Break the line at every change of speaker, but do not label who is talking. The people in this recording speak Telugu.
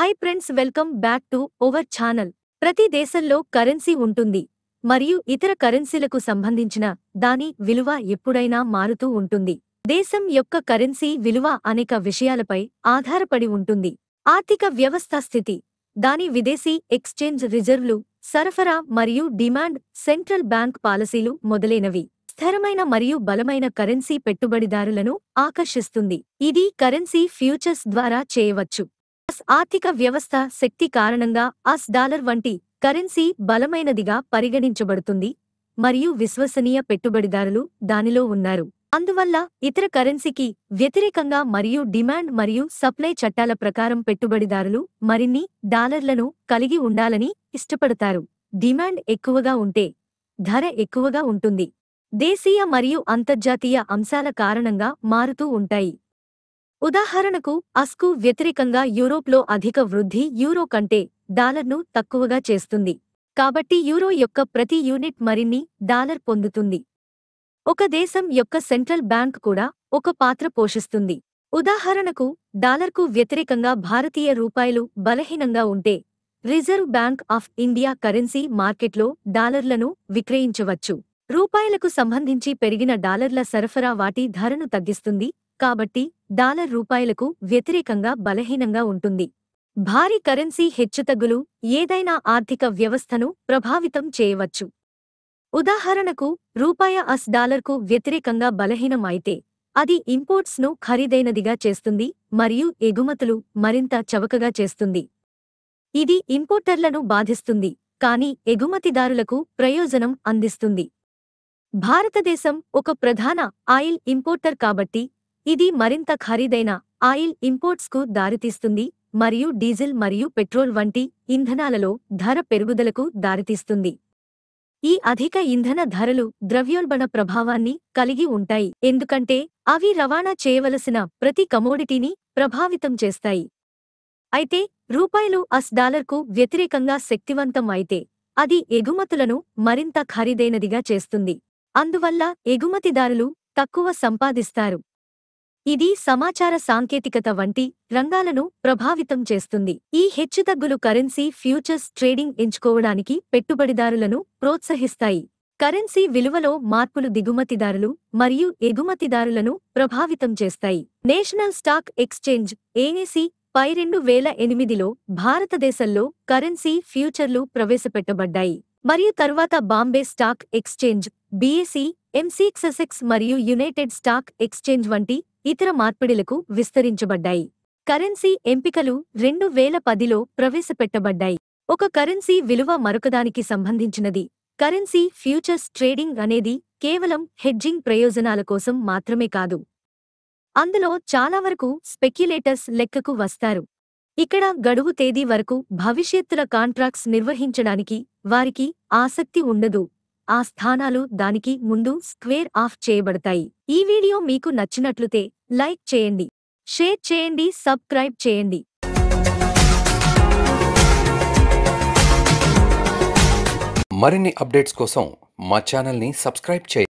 high friends welcome back to over channel ప్రతి దేశంలో కరెన్సీ ఉంటుంది మరియు ఇతర కరెన్సీలకు సంబంధించిన దాని విలువ ఎప్పుడైనా మారుతూ ఉంటుంది దేశం యొక్క కరెన్సీ విలువ అనేక విషయాలపై ఆధారపడి ఉంటుంది ఆర్థిక వ్యవస్థ స్థితి దాని విదేశీ ఎక్స్చేంజ్ రిజర్వ్లు సరఫరా మరియు డిమాండ్ సెంట్రల్ బ్యాంక్ పాలసీలు మొదలైనవి స్థిరమైన మరియు బలమైన కరెన్సీ పెట్టుబడిదారులను ఆకర్షిస్తుంది ఇది కరెన్సీ ఫ్యూచర్స్ ద్వారా చేయవచ్చు అస్ ఆర్థిక వ్యవస్థ శక్తి కారణంగా అస్ డాలర్ వంటి కరెన్సీ బలమైనదిగా పరిగణించబడుతుంది మరియు విశ్వసనీయ పెట్టుబడిదారులు దానిలో ఉన్నారు అందువల్ల ఇతర కరెన్సీకి వ్యతిరేకంగా మరియు డిమాండ్ మరియు సప్లై చట్టాల ప్రకారం పెట్టుబడిదారులు మరిన్ని డాలర్లను కలిగి ఉండాలని ఇష్టపడతారు డిమాండ్ ఎక్కువగా ఉంటే ధర ఎక్కువగా ఉంటుంది దేశీయ మరియు అంతర్జాతీయ అంశాల కారణంగా మారుతూ ఉంటాయి ఉదాహరణకు అస్కు వ్యతిరేకంగా యూరోప్లో అధిక వృద్ధి యూరో కంటే డాలర్ను తక్కువగా చేస్తుంది కాబట్టి యూరో యొక్క ప్రతి యూనిట్ మరిన్ని డాలర్ పొందుతుంది ఒక దేశం యొక్క సెంట్రల్ బ్యాంక్ కూడా ఒక పాత్ర పోషిస్తుంది ఉదాహరణకు డాలర్కు వ్యతిరేకంగా భారతీయ రూపాయలు బలహీనంగా ఉంటే reserve bank of India currency మార్కెట్లో డాలర్లను విక్రయించవచ్చు రూపాయలకు సంబంధించి పెరిగిన డాలర్ల సరఫరా వాటి ధరను తగ్గిస్తుంది కాబట్టి డాలర్ రూపాయలకు వ్యతిరేకంగా బలహీనంగా ఉంటుంది భారీ కరెన్సీ హెచ్చుతగ్గులు ఏదైనా ఆర్థిక వ్యవస్థను ప్రభావితం చేయవచ్చు ఉదాహరణకు రూపాయ అస్ డాలర్కు వ్యతిరేకంగా బలహీనం అయితే అది ఇంపోర్ట్స్ను ఖరీదైనదిగా చేస్తుంది మరియు ఎగుమతులు మరింత చవకగా చేస్తుంది ఇది ఇంపోర్టర్లను బాధిస్తుంది కానీ ఎగుమతిదారులకు ప్రయోజనం అందిస్తుంది భారతదేశం ఒక ప్రధాన ఆయిల్ ఇంపోర్టర్ కాబట్టి ఇది మరింత ఖరీదైన ఆయిల్ ఇంపోర్ట్స్కు దారితీస్తుంది మరియు డీజిల్ మరియు పెట్రోల్ వంటి ఇంధనాలలో ధర పెరుగుదలకు దారితీస్తుంది ఈ అధిక ఇంధన ధరలు ద్రవ్యోల్బణ ప్రభావాన్ని కలిగి ఉంటాయి ఎందుకంటే అవి రవాణా చేయవలసిన ప్రతి కమోడిటీని ప్రభావితం చేస్తాయి అయితే రూపాయలు అస్ డాలర్కు వ్యతిరేకంగా శక్తివంతం అయితే అది ఎగుమతులను మరింత ఖరీదైనదిగా చేస్తుంది అందువల్ల ఎగుమతిదారులు తక్కువ సంపాదిస్తారు ఇది సమాచార సాంకేతికత వంటి రంగాలను ప్రభావితం చేస్తుంది ఈ హెచ్చుతగ్గులు కరెన్సీ ఫ్యూచర్స్ ట్రేడింగ్ ఎంచుకోవడానికి పెట్టుబడిదారులను ప్రోత్సహిస్తాయి కరెన్సీ విలువలో మార్పులు దిగుమతిదారులు మరియు ఎగుమతిదారులను ప్రభావితం చేస్తాయి నేషనల్ స్టాక్ ఎక్స్చేంజ్ ఏఎసి పై రెండు వేల ఎనిమిదిలో భారతదేశంలో కరెన్సీ ఫ్యూచర్లు ప్రవేశపెట్టబడ్డాయి మరియు తరువాత Bombay stock exchange BSE MCX SX మరియు యునైటెడ్ స్టాక్ ఎక్స్చేంజ్ వంటి ఇతర మార్పిడిలకు విస్తరించబడ్డాయి కరెన్సీ ఎంపికలు రెండు వేల పదిలో ప్రవేశపెట్టబడ్డాయి ఒక కరెన్సీ విలువ మరొకదానికి సంబంధించినది కరెన్సీ ఫ్యూచర్స్ ట్రేడింగ్ అనేది కేవలం హెడ్జింగ్ ప్రయోజనాల కోసం మాత్రమే కాదు అందులో చాలా వరకు స్పెక్యులేటర్స్ లెక్కకు వస్తారు ఇక్కడ గడువు తేదీ వరకు భవిష్యత్తుల కాంట్రాక్ట్స్ నిర్వహించడానికి వారికి ఆసక్తి ఉండదు ఆ స్థానాలు దానికి ముందు స్క్వేర్ ఆఫ్ చేయబడతాయి ఈ వీడియో మీకు నచ్చినట్లుతే లైక్ చేయండి షేర్ చేయండి సబ్స్క్రైబ్ చేయండి మరిన్ని అప్డేట్స్ కోసం మా ఛానల్ని సబ్స్క్రైబ్ చేయండి